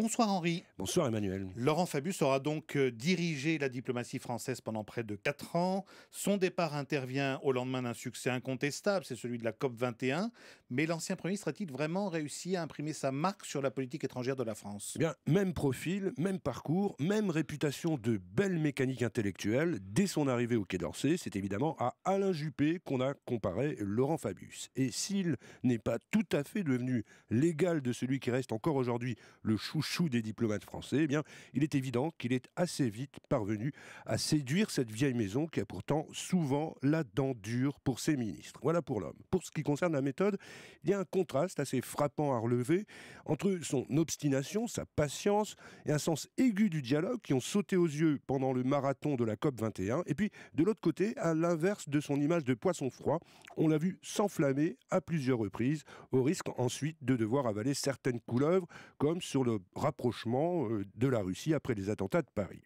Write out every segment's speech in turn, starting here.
Bonsoir Henri. Bonsoir Emmanuel. Laurent Fabius aura donc euh, dirigé la diplomatie française pendant près de 4 ans. Son départ intervient au lendemain d'un succès incontestable, c'est celui de la COP 21. Mais l'ancien Premier ministre a-t-il vraiment réussi à imprimer sa marque sur la politique étrangère de la France eh bien, même profil, même parcours, même réputation de belle mécanique intellectuelle. Dès son arrivée au Quai d'Orsay, c'est évidemment à Alain Juppé qu'on a comparé Laurent Fabius. Et s'il n'est pas tout à fait devenu l'égal de celui qui reste encore aujourd'hui le chouchou chou des diplomates français, eh bien, il est évident qu'il est assez vite parvenu à séduire cette vieille maison qui a pourtant souvent la dent dure pour ses ministres. Voilà pour l'homme. Pour ce qui concerne la méthode, il y a un contraste assez frappant à relever entre son obstination, sa patience et un sens aigu du dialogue qui ont sauté aux yeux pendant le marathon de la COP 21. Et puis, de l'autre côté, à l'inverse de son image de poisson froid, on l'a vu s'enflammer à plusieurs reprises, au risque ensuite de devoir avaler certaines couleuvres, comme sur le rapprochement euh, de la Russie après les attentats de Paris.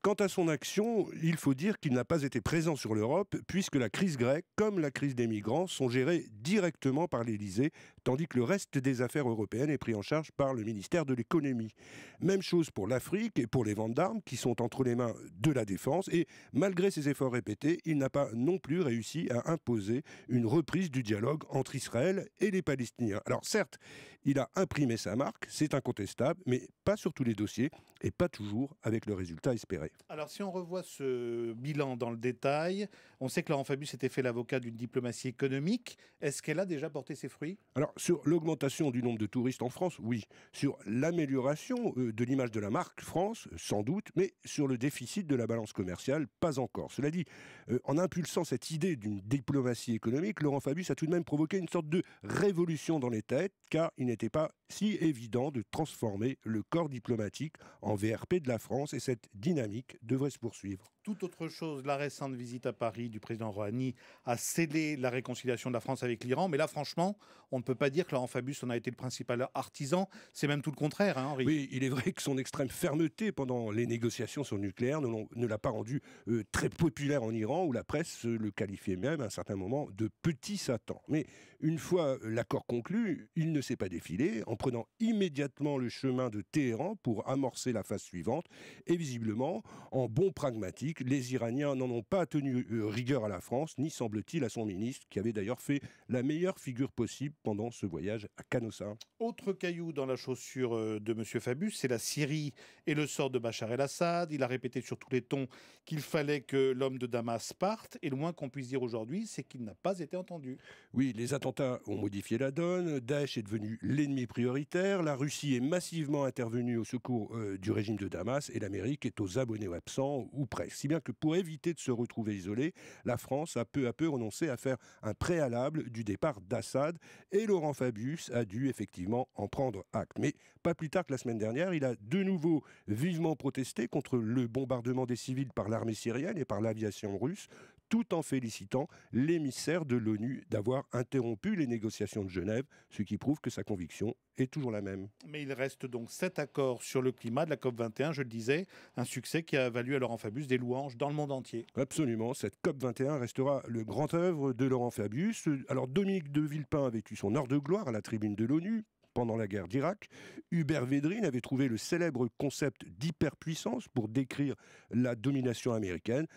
Quant à son action, il faut dire qu'il n'a pas été présent sur l'Europe, puisque la crise grecque, comme la crise des migrants, sont gérées directement par l'Élysée, tandis que le reste des affaires européennes est pris en charge par le ministère de l'économie. Même chose pour l'Afrique et pour les ventes d'armes, qui sont entre les mains de la défense, et malgré ses efforts répétés, il n'a pas non plus réussi à imposer une reprise du dialogue entre Israël et les Palestiniens. Alors certes, il a imprimé sa marque, c'est incontestable, mais pas sur tous les dossiers et pas toujours avec le résultat espéré. Alors si on revoit ce bilan dans le détail, on sait que Laurent Fabius s'était fait l'avocat d'une diplomatie économique. Est-ce qu'elle a déjà porté ses fruits Alors sur l'augmentation du nombre de touristes en France, oui. Sur l'amélioration euh, de l'image de la marque France, sans doute, mais sur le déficit de la balance commerciale, pas encore. Cela dit, euh, en impulsant cette idée d'une diplomatie économique, Laurent Fabius a tout de même provoqué une sorte de révolution dans les têtes, car il n'était pas si évident de transformer le corps diplomatique en VRP de la France et cette dynamique devrait se poursuivre. Tout autre chose, la récente visite à Paris du président Rouhani a scellé la réconciliation de la France avec l'Iran. Mais là, franchement, on ne peut pas dire que Laurent Fabius en a été le principal artisan. C'est même tout le contraire, hein, Oui, il est vrai que son extrême fermeté pendant les négociations sur le nucléaire ne l'a pas rendu euh, très populaire en Iran, où la presse le qualifiait même à un certain moment de petit Satan. Mais une fois euh, l'accord conclu, il ne s'est pas défilé en prenant immédiatement le chemin de Téhéran pour amorcer la phase suivante. Et visiblement, en bon pragmatique, les Iraniens n'en ont pas tenu euh, rigueur à la France, ni semble-t-il à son ministre, qui avait d'ailleurs fait la meilleure figure possible pendant ce voyage à Canossa. Autre caillou dans la chaussure euh, de M. Fabius, c'est la Syrie et le sort de Bachar el-Assad. Il a répété sur tous les tons qu'il fallait que l'homme de Damas parte, et loin moins qu'on puisse dire aujourd'hui, c'est qu'il n'a pas été entendu. Oui, les attentats ont modifié la donne, Daesh est devenu l'ennemi prioritaire, la Russie est massivement intervenue au secours euh, du régime de Damas, et l'Amérique est aux abonnés absents, ou presque bien que pour éviter de se retrouver isolé, la France a peu à peu renoncé à faire un préalable du départ d'Assad et Laurent Fabius a dû effectivement en prendre acte. Mais pas plus tard que la semaine dernière, il a de nouveau vivement protesté contre le bombardement des civils par l'armée syrienne et par l'aviation russe, tout en félicitant l'émissaire de l'ONU d'avoir interrompu les négociations de Genève, ce qui prouve que sa conviction est toujours la même. Mais il reste donc cet accord sur le climat de la COP21, je le disais, un succès qui a valu à Laurent Fabius des louanges dans le monde entier. Absolument, cette COP21 restera le grand œuvre de Laurent Fabius. Alors Dominique de Villepin avait eu son heure de gloire à la tribune de l'ONU, pendant la guerre d'Irak, Hubert Védrine avait trouvé le célèbre concept d'hyperpuissance pour décrire la domination américaine.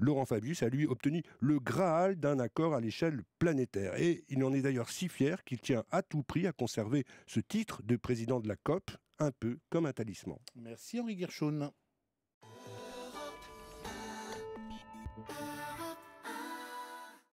Laurent Fabius a lui obtenu le Graal d'un accord à l'échelle planétaire. Et il en est d'ailleurs si fier qu'il tient à tout prix à conserver ce titre de président de la COP, un peu comme un talisman. Merci Henri Gershon.